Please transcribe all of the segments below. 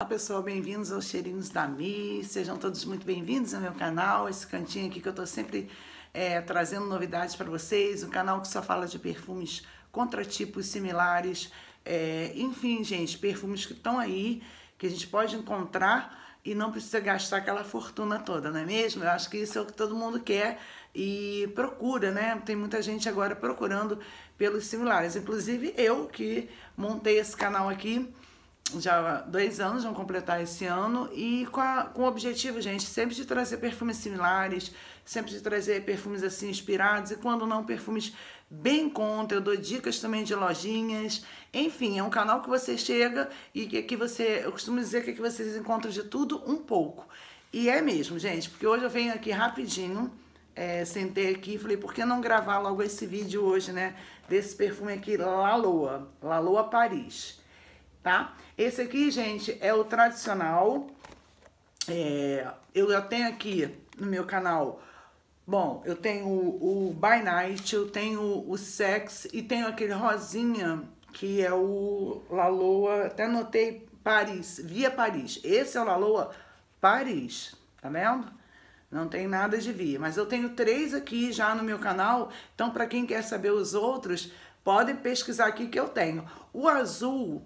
Olá pessoal, bem-vindos aos Cheirinhos da Mi, sejam todos muito bem-vindos ao meu canal, esse cantinho aqui que eu tô sempre é, trazendo novidades para vocês, um canal que só fala de perfumes contratipos similares, é, enfim, gente, perfumes que estão aí, que a gente pode encontrar e não precisa gastar aquela fortuna toda, não é mesmo? Eu acho que isso é o que todo mundo quer e procura, né? Tem muita gente agora procurando pelos similares, inclusive eu que montei esse canal aqui, já dois anos, vão completar esse ano, e com, a, com o objetivo, gente, sempre de trazer perfumes similares, sempre de trazer perfumes assim inspirados, e quando não, perfumes bem conta. Eu dou dicas também de lojinhas, enfim, é um canal que você chega e que aqui você, eu costumo dizer que aqui é vocês encontram de tudo um pouco. E é mesmo, gente, porque hoje eu venho aqui rapidinho. É, sentei aqui e falei, por que não gravar logo esse vídeo hoje, né? Desse perfume aqui, Laloa, Laloa Paris tá? Esse aqui, gente, é o tradicional. É, eu já tenho aqui no meu canal, bom, eu tenho o, By Night, eu tenho o Sex e tenho aquele rosinha que é o Laloa, até notei Paris, via Paris. Esse é o Laloa Paris, tá vendo? Não tem nada de via, mas eu tenho três aqui já no meu canal, então para quem quer saber os outros, pode pesquisar aqui que eu tenho. O azul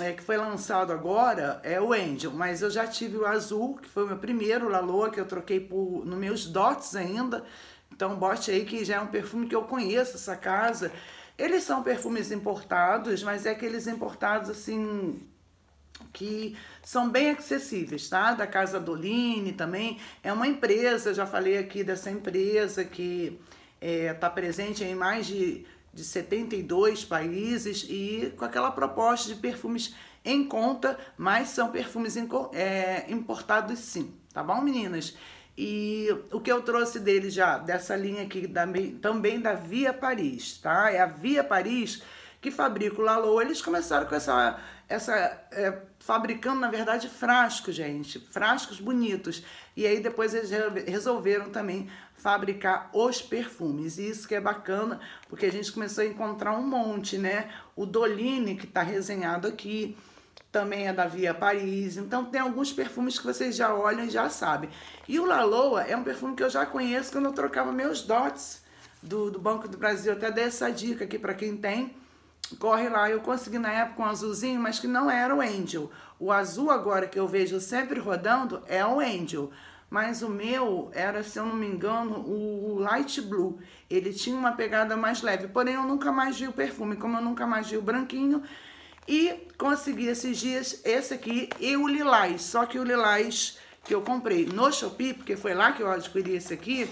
é, que foi lançado agora é o Angel, mas eu já tive o azul, que foi o meu primeiro Laloa, que eu troquei por, no meus dots ainda. Então bote aí que já é um perfume que eu conheço essa casa. Eles são perfumes importados, mas é aqueles importados assim que são bem acessíveis, tá? Da Casa Doline também. É uma empresa, já falei aqui dessa empresa que está é, presente em mais de de 72 países e com aquela proposta de perfumes em conta, mas são perfumes é, importados sim, tá bom, meninas? E o que eu trouxe dele já, dessa linha aqui, da, também da Via Paris, tá? É a Via Paris que fabrica o Lalou, eles começaram com essa. essa é, fabricando, na verdade, frascos, gente. Frascos bonitos. E aí depois eles resolveram também fabricar os perfumes. E isso que é bacana, porque a gente começou a encontrar um monte, né? O Doline, que está resenhado aqui também é da Via Paris. Então tem alguns perfumes que vocês já olham e já sabem. E o Laloa é um perfume que eu já conheço quando eu trocava meus dots do, do Banco do Brasil. Eu até dei essa dica aqui para quem tem corre lá. Eu consegui na época um azulzinho, mas que não era o Angel. O azul agora que eu vejo sempre rodando é o Angel. Mas o meu era, se eu não me engano, o Light Blue. Ele tinha uma pegada mais leve, porém eu nunca mais vi o perfume, como eu nunca mais vi o branquinho. E consegui esses dias esse aqui e o lilás, só que o lilás que eu comprei no Shopee, porque foi lá que eu adquiri esse aqui,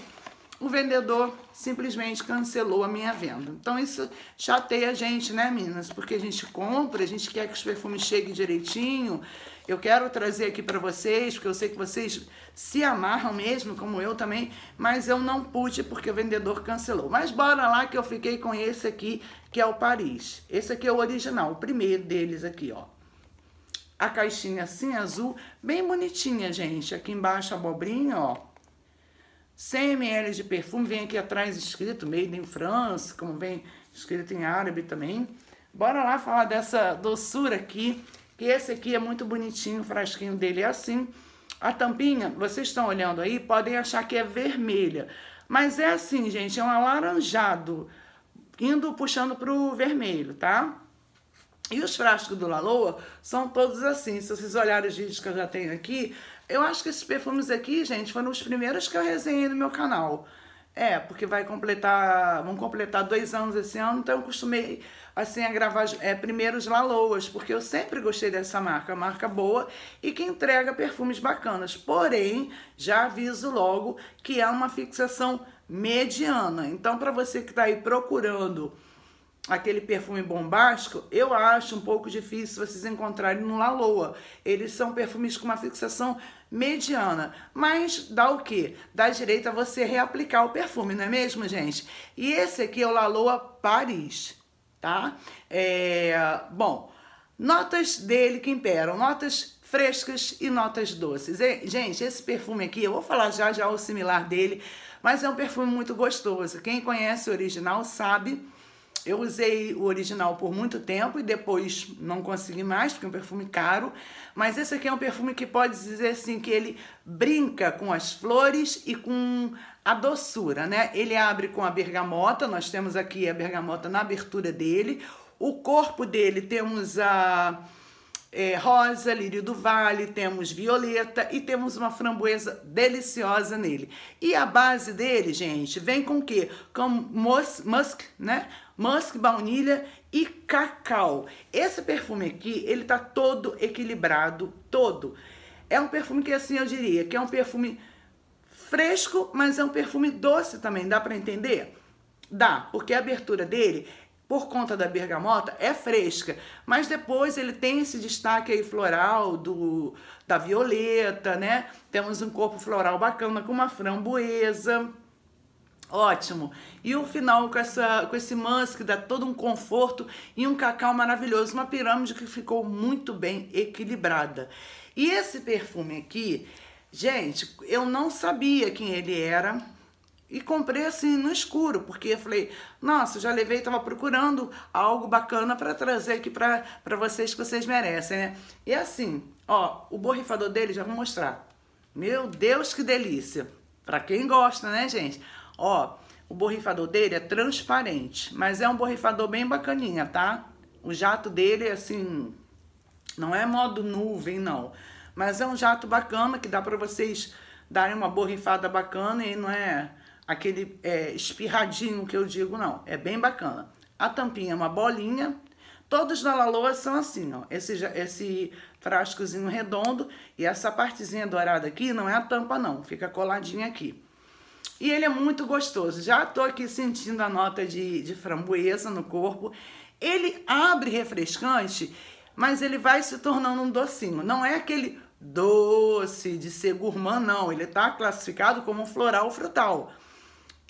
o vendedor simplesmente cancelou a minha venda. Então isso chateia a gente, né, Minas? Porque a gente compra, a gente quer que os perfumes cheguem direitinho. Eu quero trazer aqui para vocês, porque eu sei que vocês se amarram mesmo, como eu também, mas eu não pude porque o vendedor cancelou. Mas bora lá que eu fiquei com esse aqui, que é o Paris. Esse aqui é o original, o primeiro deles aqui, ó a caixinha assim azul, bem bonitinha, gente. Aqui embaixo a abobrinha, ó. 100 ml de perfume, vem aqui atrás escrito Made in France, como vem escrito em árabe também. Bora lá falar dessa doçura aqui, que esse aqui é muito bonitinho, o frasquinho dele é assim. A tampinha, vocês estão olhando aí, podem achar que é vermelha, mas é assim, gente, é um alaranjado, indo puxando pro vermelho, tá? E os frascos do Laloa são todos assim. Se vocês olharem os vídeos que eu já tenho aqui, eu acho que esses perfumes aqui, gente, foram os primeiros que eu resenhei no meu canal. É, porque vai completar, vão completar dois anos esse ano, então eu costumei, assim, a gravar é, primeiros Laloas, porque eu sempre gostei dessa marca, é marca boa e que entrega perfumes bacanas. Porém, já aviso logo que é uma fixação mediana. Então, para você que está aí procurando aquele perfume bombástico, eu acho um pouco difícil vocês encontrarem no Laloa. Eles são perfumes com uma fixação mediana mediana. Mas dá o que? Dá direito a você reaplicar o perfume, não é mesmo, gente? E esse aqui é o Laloa Paris, tá? É, bom, notas dele que imperam, notas frescas e notas doces. E, gente, esse perfume aqui, eu vou falar já já o similar dele, mas é um perfume muito gostoso. Quem conhece o original sabe eu usei o original por muito tempo e depois não consegui mais, porque é um perfume caro. Mas esse aqui é um perfume que pode dizer assim que ele brinca com as flores e com a doçura, né? Ele abre com a bergamota, nós temos aqui a bergamota na abertura dele. O corpo dele temos a é, rosa, lírio do vale, temos violeta e temos uma framboesa deliciosa nele. E a base dele, gente, vem com o quê? Com musk, musk, né? Musk, baunilha e cacau. Esse perfume aqui, ele tá todo equilibrado, todo. É um perfume que assim eu diria, que é um perfume fresco, mas é um perfume doce também, dá para entender? Dá, porque a abertura dele por conta da bergamota, é fresca. Mas depois ele tem esse destaque aí floral do, da violeta, né? Temos um corpo floral bacana com uma framboesa. Ótimo. E o final com, essa, com esse musk dá todo um conforto e um cacau maravilhoso. Uma pirâmide que ficou muito bem equilibrada. E esse perfume aqui, gente, eu não sabia quem ele era e comprei assim no escuro, porque eu falei, nossa, já levei, tava procurando algo bacana para trazer aqui para vocês que vocês merecem, né? E assim, ó, o borrifador dele já vou mostrar. Meu Deus, que delícia! Para quem gosta, né, gente? Ó, o borrifador dele é transparente, mas é um borrifador bem bacaninha, tá? O jato dele é assim, não é modo nuvem, não. Mas é um jato bacana que dá para vocês darem uma borrifada bacana e não é aquele é, espirradinho que eu digo, não. É bem bacana. A tampinha é uma bolinha. Todos na Laloa são assim, ó. Esse, esse frascozinho redondo e essa partezinha dourada aqui não é a tampa, não. Fica coladinha aqui. E ele é muito gostoso. Já tô aqui sentindo a nota de, de framboesa no corpo. Ele abre refrescante, mas ele vai se tornando um docinho. Não é aquele doce de ser gourmand, não. Ele está classificado como floral frutal.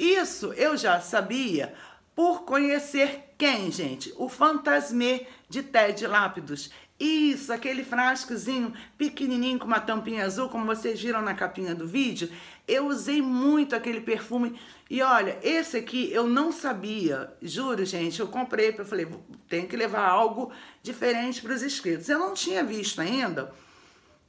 Isso eu já sabia por conhecer quem, gente? O Fantasmê de Ted Lápidos. Isso, aquele frascozinho pequenininho com uma tampinha azul, como vocês viram na capinha do vídeo. Eu usei muito aquele perfume. E olha, esse aqui eu não sabia, juro, gente. Eu comprei, eu falei, tenho que levar algo diferente para os inscritos. Eu não tinha visto ainda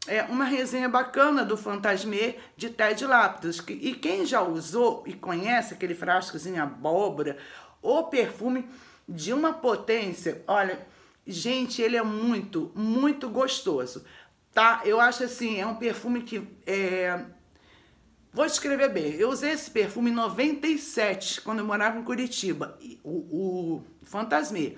é, uma resenha bacana do Fantasmê de Ted Lápidas. E quem já usou e conhece aquele frascozinho abóbora, o perfume de uma potência, olha, gente, ele é muito, muito gostoso, tá? Eu acho assim, é um perfume que é... Vou escrever bem. Eu usei esse perfume em 97, quando eu morava em Curitiba, o, o Fantasmê.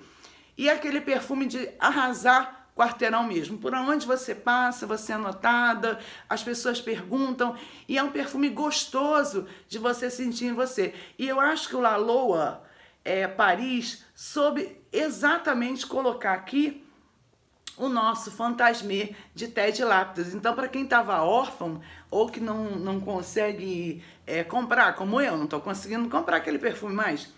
E aquele perfume de arrasar quarteirão mesmo. Por onde você passa, você é notada, as pessoas perguntam, e é um perfume gostoso de você sentir em você. E eu acho que o Laloa é, Paris soube exatamente colocar aqui o nosso Fantasmê de Ted Lápis. Então, para quem estava órfão ou que não, não consegue é, comprar, como eu, não estou conseguindo comprar aquele perfume mais,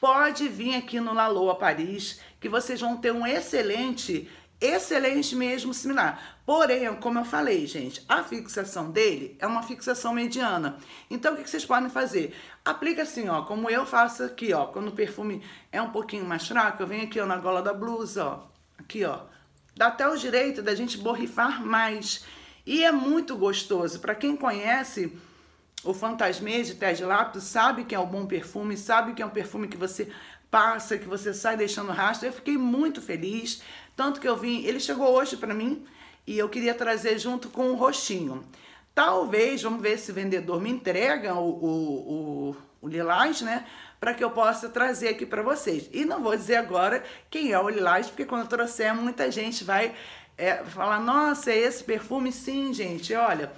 pode vir aqui no Laloa Paris, que vocês vão ter um excelente excelente mesmo similar. Porém, como eu falei, gente, a fixação dele é uma fixação mediana. Então, o que vocês podem fazer? Aplica assim, ó, como eu faço aqui, ó, quando o perfume é um pouquinho mais fraco, eu venho aqui, ó, na gola da blusa, ó, aqui, ó. Dá até o direito da gente borrifar mais. E é muito gostoso. Para quem conhece o Fantasmê de Ted Lápis, sabe que é um bom perfume, sabe que é um perfume que você passa, que você sai deixando rastro. Eu fiquei muito feliz, tanto que eu vim, ele chegou hoje para mim e eu queria trazer junto com um roxinho. Talvez, vamos ver se o vendedor me entrega o, o, o, o lilás, né? Para que eu possa trazer aqui para vocês. E não vou dizer agora quem é o lilás, porque quando eu trouxer, muita gente vai é, falar: nossa, é esse perfume? Sim, gente, olha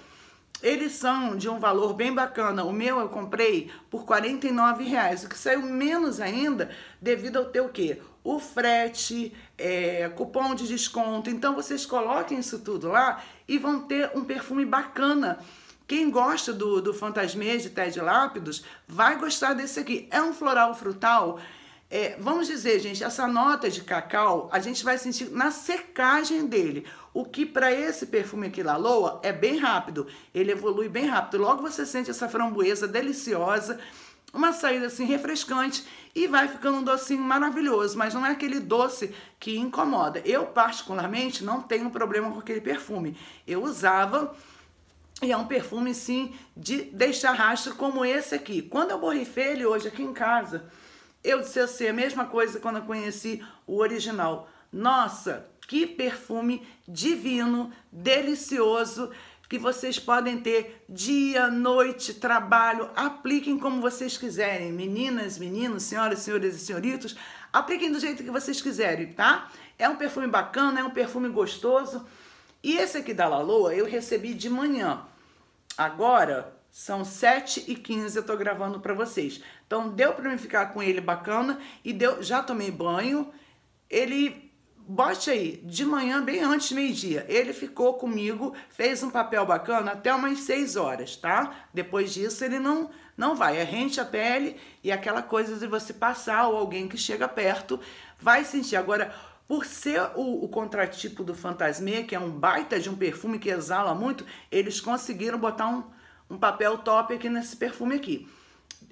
eles são de um valor bem bacana. O meu eu comprei por R$ reais, o que saiu menos ainda devido ao teu quê? O frete, é, cupom de desconto. Então vocês coloquem isso tudo lá e vão ter um perfume bacana. Quem gosta do, do Fantasmês de Ted Lápidos vai gostar desse aqui. É um floral frutal é, vamos dizer, gente, essa nota de cacau a gente vai sentir na secagem dele. O que para esse perfume aqui, Laloa, é bem rápido. Ele evolui bem rápido. Logo você sente essa framboesa deliciosa, uma saída assim refrescante e vai ficando um docinho maravilhoso, mas não é aquele doce que incomoda. Eu, particularmente, não tenho problema com aquele perfume. Eu usava. E é um perfume, sim, de deixar rastro como esse aqui. Quando eu borrifei ele hoje aqui em casa, eu disse assim, a mesma coisa quando eu conheci o original. Nossa, que perfume divino, delicioso, que vocês podem ter dia, noite, trabalho, apliquem como vocês quiserem, meninas, meninos, senhoras, senhores e senhoritos, apliquem do jeito que vocês quiserem, tá? É um perfume bacana, é um perfume gostoso. E esse aqui da Laloa eu recebi de manhã. Agora, são 7 e 15 eu tô gravando para vocês. Então deu para mim ficar com ele bacana e deu, já tomei banho. Ele bote aí, de manhã, bem antes do meio-dia. Ele ficou comigo, fez um papel bacana até umas 6 horas, tá? Depois disso ele não não vai. É rente a pele e aquela coisa de você passar ou alguém que chega perto vai sentir. Agora, por ser o, o contratipo do Fantasmé, que é um baita de um perfume que exala muito, eles conseguiram botar um um papel top aqui nesse perfume aqui.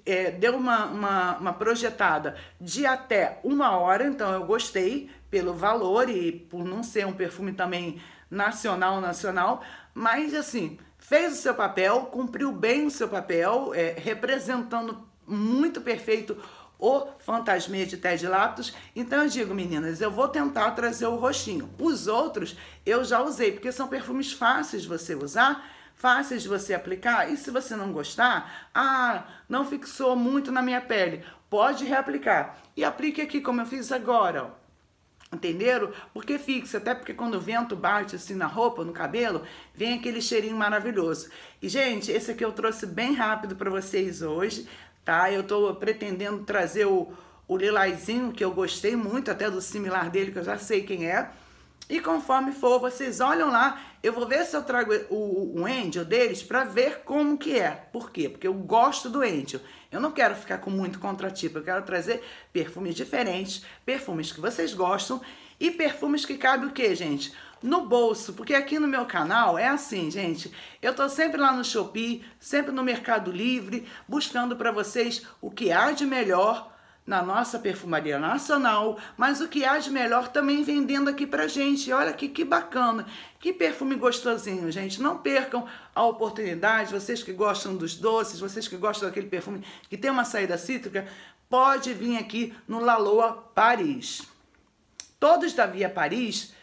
É, deu uma, uma, uma, projetada de até uma hora, então eu gostei pelo valor e por não ser um perfume também nacional, nacional, mas assim, fez o seu papel, cumpriu bem o seu papel, é, representando muito perfeito o Fantasmia de Ted Laptos. Então eu digo, meninas, eu vou tentar trazer o roxinho. Os outros eu já usei, porque são perfumes fáceis de você usar, fáceis de você aplicar. E se você não gostar, ah, não fixou muito na minha pele, pode reaplicar. E aplique aqui como eu fiz agora, ó. Entenderam? Porque fixa, até porque quando o vento bate assim na roupa, no cabelo, vem aquele cheirinho maravilhoso. E, gente, esse aqui eu trouxe bem rápido para vocês hoje, tá? Eu tô pretendendo trazer o, o lilazinho, que eu gostei muito, até do similar dele, que eu já sei quem é. E conforme for, vocês olham lá, eu vou ver se eu trago o, o Angel deles para ver como que é. Por quê? Porque eu gosto do Angel. Eu não quero ficar com muito contratipo, eu quero trazer perfumes diferentes, perfumes que vocês gostam e perfumes que cabe o quê, gente? No bolso, porque aqui no meu canal é assim, gente. Eu tô sempre lá no Shopee, sempre no Mercado Livre, buscando para vocês o que há de melhor na nossa perfumaria nacional, mas o que há de melhor também vendendo aqui pra gente. Olha aqui que bacana, que perfume gostosinho, gente. Não percam a oportunidade, vocês que gostam dos doces, vocês que gostam daquele perfume que tem uma saída cítrica, pode vir aqui no Laloa Paris. Todos da Via Paris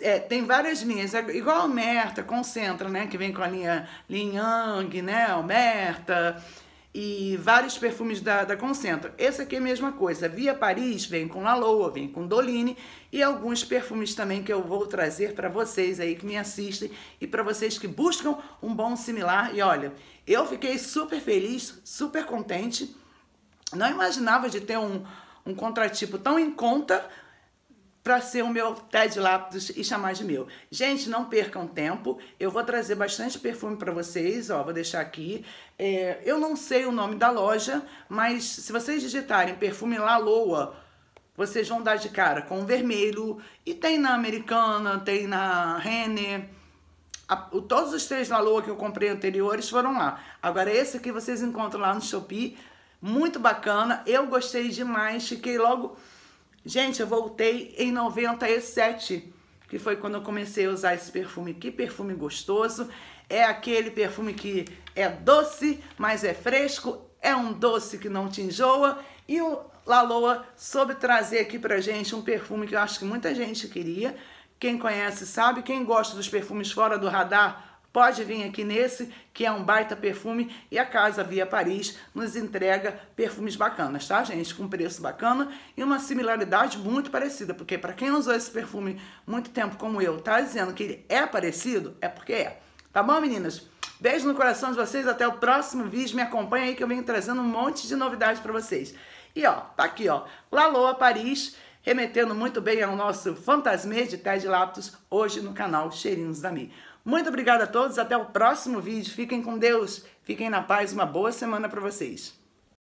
é, tem várias linhas, é igual a Merta, Concentra, né, que vem com a linha Linhang, né, Merta e vários perfumes da, da Concentro. Esse aqui é a mesma coisa. Via Paris vem com Laloa, vem com Doline e alguns perfumes também que eu vou trazer para vocês aí que me assistem e para vocês que buscam um bom similar. E olha, eu fiquei super feliz, super contente. Não imaginava de ter um, um contratipo tão em conta para ser o meu TED Lápidos e chamar de meu. Gente, não percam tempo. Eu vou trazer bastante perfume para vocês, ó, vou deixar aqui. É, eu não sei o nome da loja, mas se vocês digitarem perfume Laloa, vocês vão dar de cara com o vermelho. E tem na Americana, tem na Renner. A, o, todos os três Laloa que eu comprei anteriores foram lá. Agora esse aqui vocês encontram lá no Shopee. Muito bacana, eu gostei demais, fiquei logo Gente, eu voltei em 97, que foi quando eu comecei a usar esse perfume. Que perfume gostoso! É aquele perfume que é doce, mas é fresco, é um doce que não te enjoa. E o Laloa soube trazer aqui pra gente um perfume que eu acho que muita gente queria. Quem conhece sabe, quem gosta dos perfumes fora do radar Pode vir aqui nesse, que é um baita perfume, e a Casa Via Paris nos entrega perfumes bacanas, tá, gente? Com preço bacana e uma similaridade muito parecida, porque para quem usou esse perfume muito tempo como eu, tá dizendo que ele é parecido, é porque é. Tá bom, meninas? Beijo no coração de vocês, até o próximo vídeo, me acompanha aí que eu venho trazendo um monte de novidades para vocês. E ó, tá aqui ó, Laloa Paris, remetendo muito bem ao nosso Fantasmê de Ted Laptos, hoje no canal Cheirinhos da Mi. Muito obrigado a todos, até o próximo vídeo. Fiquem com Deus, fiquem na paz, uma boa semana para vocês.